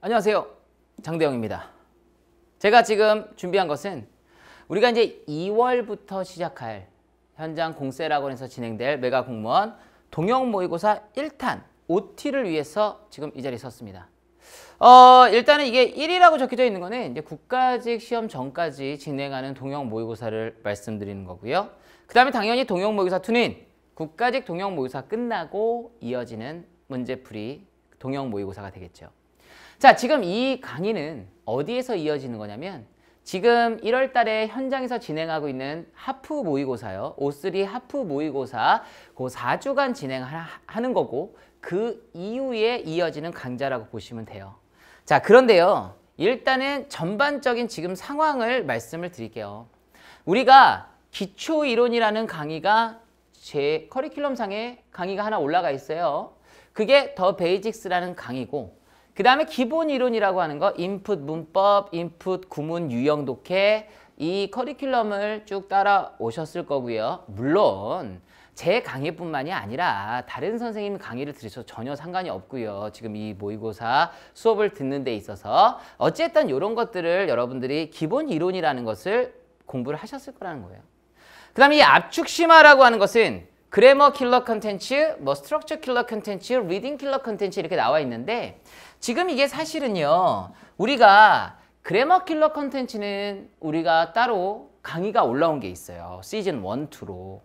안녕하세요. 장대영입니다. 제가 지금 준비한 것은 우리가 이제 2월부터 시작할 현장 공세라고 해서 진행될 메가 공무원 동영 모의고사 1탄 OT를 위해서 지금 이 자리에 섰습니다. 어, 일단은 이게 1이라고 적혀져 있는 거는 이제 국가직 시험 전까지 진행하는 동영 모의고사를 말씀드리는 거고요. 그 다음에 당연히 동영 모의고사 2는 국가직 동영 모의고사 끝나고 이어지는 문제풀이 동영 모의고사가 되겠죠. 자, 지금 이 강의는 어디에서 이어지는 거냐면 지금 1월 달에 현장에서 진행하고 있는 하프 모의고사요. O3 하프 모의고사 그 4주간 진행하는 거고 그 이후에 이어지는 강좌라고 보시면 돼요. 자, 그런데요. 일단은 전반적인 지금 상황을 말씀을 드릴게요. 우리가 기초이론이라는 강의가 제 커리큘럼상에 강의가 하나 올라가 있어요. 그게 더 베이직스라는 강의고 그 다음에 기본 이론이라고 하는 거 인풋 문법, 인풋 구문 유형 독해 이 커리큘럼을 쭉 따라오셨을 거고요. 물론 제 강의뿐만이 아니라 다른 선생님 강의를 들으셔도 전혀 상관이 없고요. 지금 이 모의고사 수업을 듣는 데 있어서 어쨌든 이런 것들을 여러분들이 기본 이론이라는 것을 공부를 하셨을 거라는 거예요. 그 다음에 이 압축 심화라고 하는 것은 그래머 킬러 컨텐츠, 뭐 스트럭처 킬러 컨텐츠, 리딩 킬러 컨텐츠 이렇게 나와 있는데 지금 이게 사실은요. 우리가 그래머 킬러 컨텐츠는 우리가 따로 강의가 올라온 게 있어요. 시즌 1, 2로.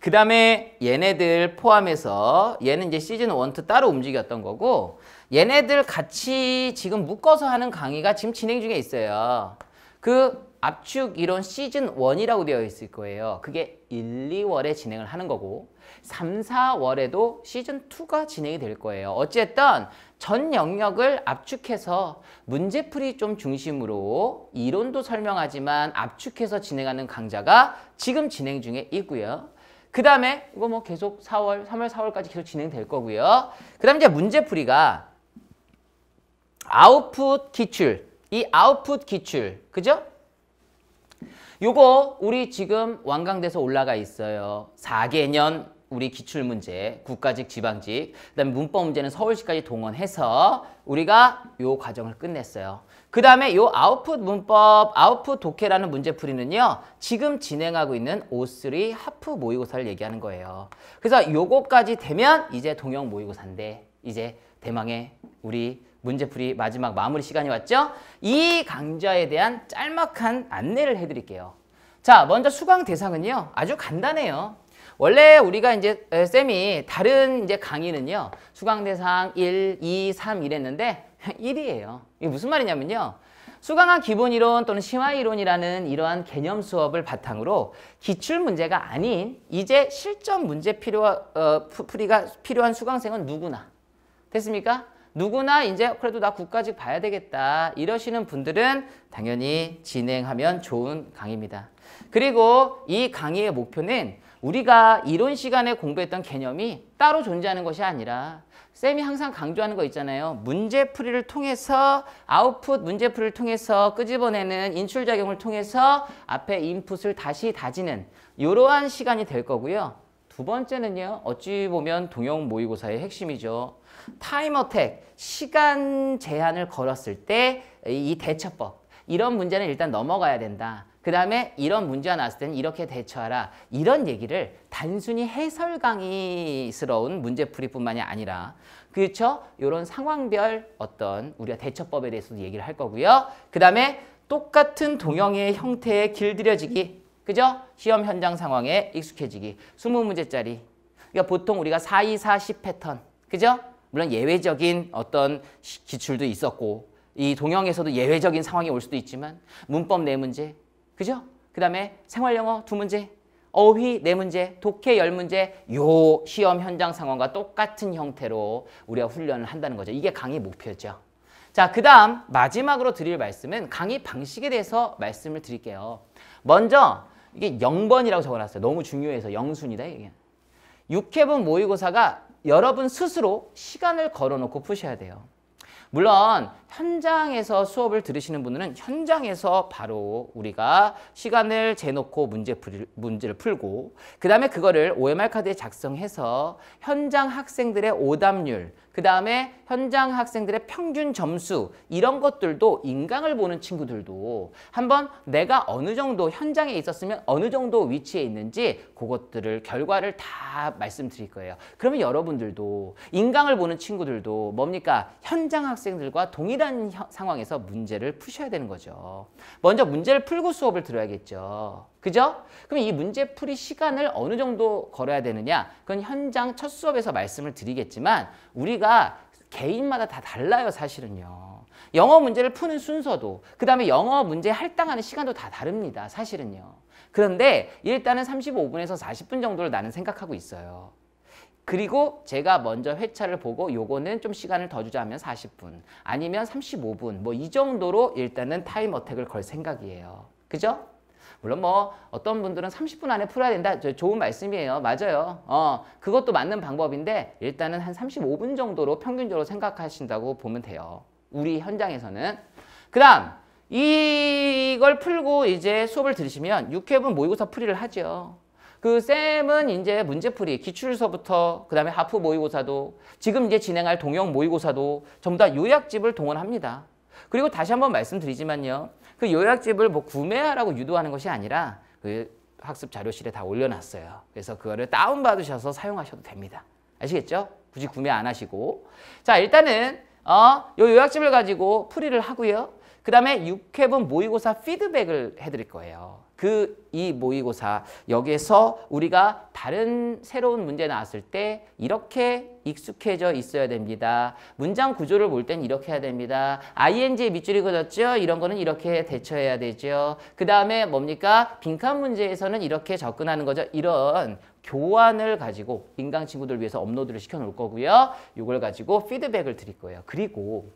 그 다음에 얘네들 포함해서 얘는 이제 시즌 1, 2 따로 움직였던 거고 얘네들 같이 지금 묶어서 하는 강의가 지금 진행 중에 있어요. 그 압축 이론 시즌 1이라고 되어 있을 거예요. 그게 1, 2월에 진행을 하는 거고 3, 4월에도 시즌 2가 진행이 될 거예요. 어쨌든 전 영역을 압축해서 문제풀이 좀 중심으로 이론도 설명하지만 압축해서 진행하는 강좌가 지금 진행 중에 있고요. 그 다음에 이거 뭐 계속 4월, 3월, 4월까지 계속 진행될 거고요. 그 다음 이제 문제풀이가 아웃풋 기출, 이 아웃풋 기출, 그죠? 요거 우리 지금 완강돼서 올라가 있어요. 4개년 우리 기출문제, 국가직, 지방직, 그 다음에 문법 문제는 서울시까지 동원해서 우리가 요 과정을 끝냈어요. 그 다음에 요 아웃풋 문법, 아웃풋 독해라는 문제풀이는요. 지금 진행하고 있는 O3 하프 모의고사를 얘기하는 거예요. 그래서 요거까지 되면 이제 동영 모의고사인데 이제 대망의 우리 문제풀이 마지막 마무리 시간이 왔죠? 이 강좌에 대한 짤막한 안내를 해드릴게요. 자, 먼저 수강 대상은요. 아주 간단해요. 원래 우리가 이제 쌤이 다른 이제 강의는요. 수강 대상 1, 2, 3 이랬는데 1이에요. 이게 무슨 말이냐면요. 수강한 기본 이론 또는 심화 이론이라는 이러한 개념 수업을 바탕으로 기출 문제가 아닌 이제 실전 문제 필요 어, 풀이가 필요한 수강생은 누구나 됐습니까? 누구나 이제 그래도 나 국가직 봐야 되겠다 이러시는 분들은 당연히 진행하면 좋은 강의입니다. 그리고 이 강의의 목표는 우리가 이론 시간에 공부했던 개념이 따로 존재하는 것이 아니라 쌤이 항상 강조하는 거 있잖아요. 문제풀이를 통해서 아웃풋 문제풀이를 통해서 끄집어내는 인출작용을 통해서 앞에 인풋을 다시 다지는 이러한 시간이 될 거고요. 두 번째는요. 어찌 보면 동형 모의고사의 핵심이죠. 타임어택, 시간 제한을 걸었을 때 이 대처법. 이런 문제는 일단 넘어가야 된다. 그 다음에 이런 문제가 나왔을 때는 이렇게 대처하라. 이런 얘기를 단순히 해설 강의스러운 문제풀이뿐만이 아니라 그렇죠? 이런 상황별 어떤 우리가 대처법에 대해서도 얘기를 할 거고요. 그 다음에 똑같은 동형의형태에 길들여지기 그죠? 시험 현장 상황에 익숙해지기. 20문제짜리. 그러니까 보통 우리가 4, 2, 4, 10 패턴. 그죠? 물론 예외적인 어떤 기출도 있었고 이 동영에서도 예외적인 상황이 올 수도 있지만 문법 4 문제. 그죠? 그 다음에 생활영어 2 문제. 어휘 네 문제, 독해 열 문제 요 시험 현장 상황과 똑같은 형태로 우리가 훈련을 한다는 거죠. 이게 강의 목표죠. 자, 그 다음 마지막으로 드릴 말씀은 강의 방식에 대해서 말씀을 드릴게요. 먼저 이게 0번이라고 적어놨어요. 너무 중요해서 0순이다 이게. 6회분 모의고사가 여러분 스스로 시간을 걸어놓고 푸셔야 돼요. 물론 현장에서 수업을 들으시는 분들은 현장에서 바로 우리가 시간을 재놓고 문제 풀, 문제를 풀고 그 다음에 그거를 OMR 카드에 작성해서 현장 학생들의 오답률 그 다음에 현장 학생들의 평균 점수 이런 것들도 인강을 보는 친구들도 한번 내가 어느 정도 현장에 있었으면 어느 정도 위치에 있는지 그것들을 결과를 다 말씀드릴 거예요. 그러면 여러분들도 인강을 보는 친구들도 뭡니까? 현장 학 학생들과 동일한 상황에서 문제를 푸셔야 되는 거죠. 먼저 문제를 풀고 수업을 들어야겠죠. 그죠? 그럼 이 문제 풀이 시간을 어느 정도 걸어야 되느냐? 그건 현장 첫 수업에서 말씀을 드리겠지만 우리가 개인마다 다 달라요 사실은요. 영어 문제를 푸는 순서도 그 다음에 영어 문제 할당하는 시간도 다 다릅니다 사실은요. 그런데 일단은 35분에서 40분 정도를 나는 생각하고 있어요. 그리고 제가 먼저 회차를 보고 요거는 좀 시간을 더 주자 하면 40분 아니면 35분 뭐 이 정도로 일단은 타임 어택을 걸 생각이에요. 그죠? 물론 뭐 어떤 분들은 30분 안에 풀어야 된다. 좋은 말씀이에요. 맞아요. 어, 그것도 맞는 방법인데 일단은 한 35분 정도로 평균적으로 생각하신다고 보면 돼요. 우리 현장에서는. 그 다음 이걸 풀고 이제 수업을 들으시면 6회분 모의고사 풀이를 하죠. 그 쌤은 이제 문제풀이, 기출서부터 그다음에 하프 모의고사도 지금 이제 진행할 동영 모의고사도 전부 다 요약집을 동원합니다. 그리고 다시 한번 말씀드리지만요. 그 요약집을 뭐 구매하라고 유도하는 것이 아니라 그 학습 자료실에 다 올려놨어요. 그래서 그거를 다운받으셔서 사용하셔도 됩니다. 아시겠죠? 굳이 구매 안 하시고. 자, 일단은 어, 요 요약집을 가지고 풀이를 하고요. 그 다음에 6회분 모의고사 피드백을 해드릴 거예요. 그 이 모의고사 여기에서 우리가 다른 새로운 문제 나왔을 때 이렇게 익숙해져 있어야 됩니다. 문장 구조를 볼 땐 이렇게 해야 됩니다. ing의 밑줄이 그렸죠? 이런 거는 이렇게 대처해야 되죠. 그 다음에 뭡니까? 빈칸 문제에서는 이렇게 접근하는 거죠. 이런 교환을 가지고 인강 친구들 위해서 업로드를 시켜 놓을 거고요. 이걸 가지고 피드백을 드릴 거예요. 그리고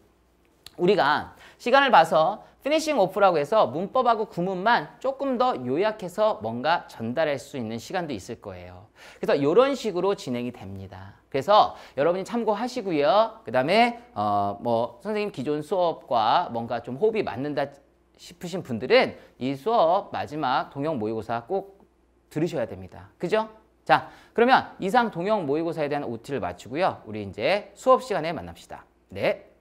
우리가 시간을 봐서 피니싱 오프라고 해서 문법하고 구문만 조금 더 요약해서 뭔가 전달할 수 있는 시간도 있을 거예요. 그래서 이런 식으로 진행이 됩니다. 그래서 여러분이 참고하시고요. 그 다음에 어 뭐 선생님 기존 수업과 뭔가 좀 호흡이 맞는다 싶으신 분들은 이 수업 마지막 동영 모의고사 꼭 들으셔야 됩니다. 그죠? 자 그러면 이상 동영 모의고사에 대한 오티를 마치고요. 우리 이제 수업 시간에 만납시다. 네.